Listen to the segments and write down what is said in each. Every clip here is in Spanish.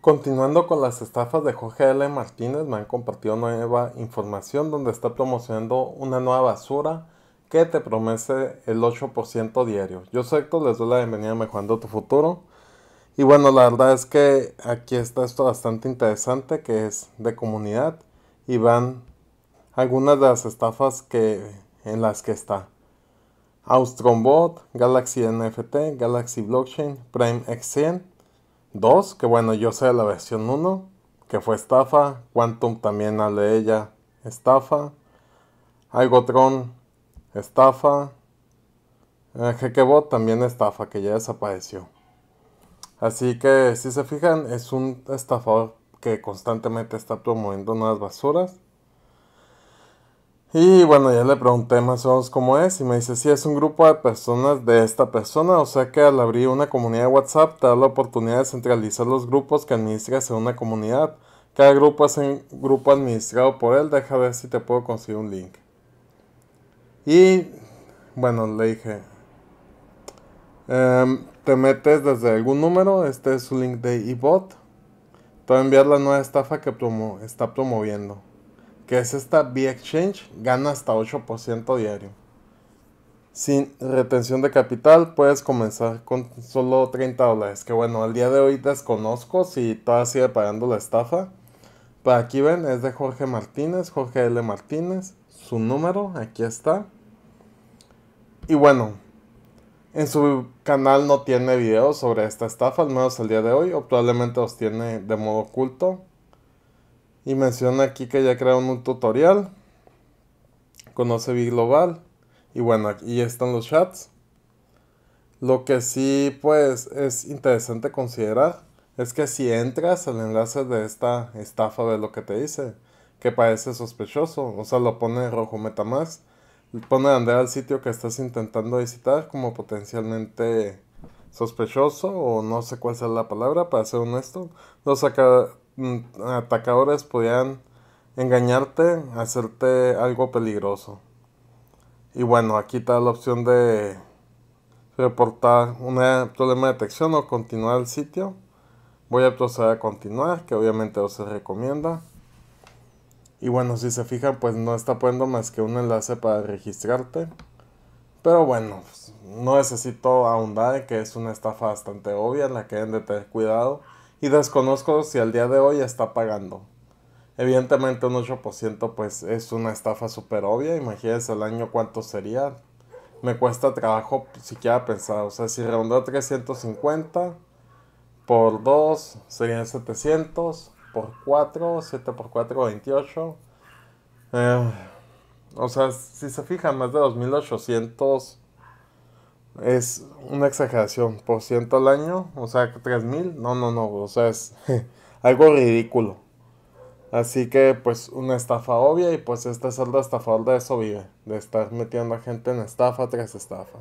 Continuando con las estafas de Jorge L. Martínez, me han compartido nueva información donde está promocionando una nueva basura que te promete el 8% diario. Yo soy Héctor, les doy la bienvenida a Mejorando tu Futuro. Y bueno, la verdad es que aquí está esto bastante interesante que es de comunidad y van algunas de las estafas que, en las que está. Bot, Galaxy NFT, Galaxy Blockchain, Prime X100 Dos, que bueno, yo sé la versión 1, que fue estafa. Quantum también al de ella, estafa. Algotron, estafa. Gekebot eh, también estafa, que ya desapareció. Así que si se fijan, es un estafador que constantemente está promoviendo nuevas basuras y bueno, ya le pregunté más o menos cómo es y me dice, si es un grupo de personas de esta persona, o sea que al abrir una comunidad de WhatsApp te da la oportunidad de centralizar los grupos que administras en una comunidad. Cada grupo es un grupo administrado por él, deja ver si te puedo conseguir un link. Y bueno, le dije, em, te metes desde algún número, este es su link de eBot, te va a enviar la nueva estafa que está promoviendo que es esta B-Exchange, gana hasta 8% diario. Sin retención de capital puedes comenzar con solo 30 dólares. Que bueno, al día de hoy desconozco si todavía sigue pagando la estafa. Pero aquí ven, es de Jorge Martínez, Jorge L. Martínez. Su número, aquí está. Y bueno, en su canal no tiene videos sobre esta estafa, al menos al día de hoy, o probablemente los tiene de modo oculto. Y menciona aquí que ya crearon un tutorial. Conoce Global Y bueno, aquí están los chats. Lo que sí, pues, es interesante considerar es que si entras al enlace de esta estafa de lo que te dice, que parece sospechoso, o sea, lo pone en rojo MetaMask, pone andar al sitio que estás intentando visitar como potencialmente sospechoso, o no sé cuál sea la palabra, para ser honesto, lo saca Mm, atacadores podían engañarte, hacerte algo peligroso. Y bueno, aquí está la opción de reportar un problema de detección o continuar el sitio. Voy a proceder a continuar, que obviamente no se recomienda. Y bueno, si se fijan, pues no está poniendo más que un enlace para registrarte. Pero bueno, pues, no necesito ahondar que es una estafa bastante obvia, en la que deben de tener cuidado y desconozco si al día de hoy está pagando. Evidentemente un 8% pues es una estafa súper obvia, imagínense el año cuánto sería. Me cuesta trabajo siquiera pensar, o sea, si redondeo 350 por 2 serían 700, por 4, 7 por 4, 28. Eh, o sea, si se fijan, más de 2800 es una exageración, por ciento al año, o sea, 3000, no, no, no, o sea, es algo ridículo. Así que pues una estafa obvia y pues este la estafalda de eso vive, de estar metiendo a gente en estafa tras estafa.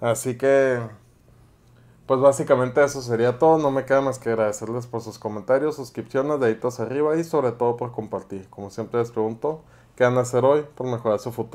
Así que pues básicamente eso sería todo, no me queda más que agradecerles por sus comentarios, suscripciones, deditos arriba y sobre todo por compartir. Como siempre les pregunto, ¿qué van a hacer hoy por mejorar su futuro?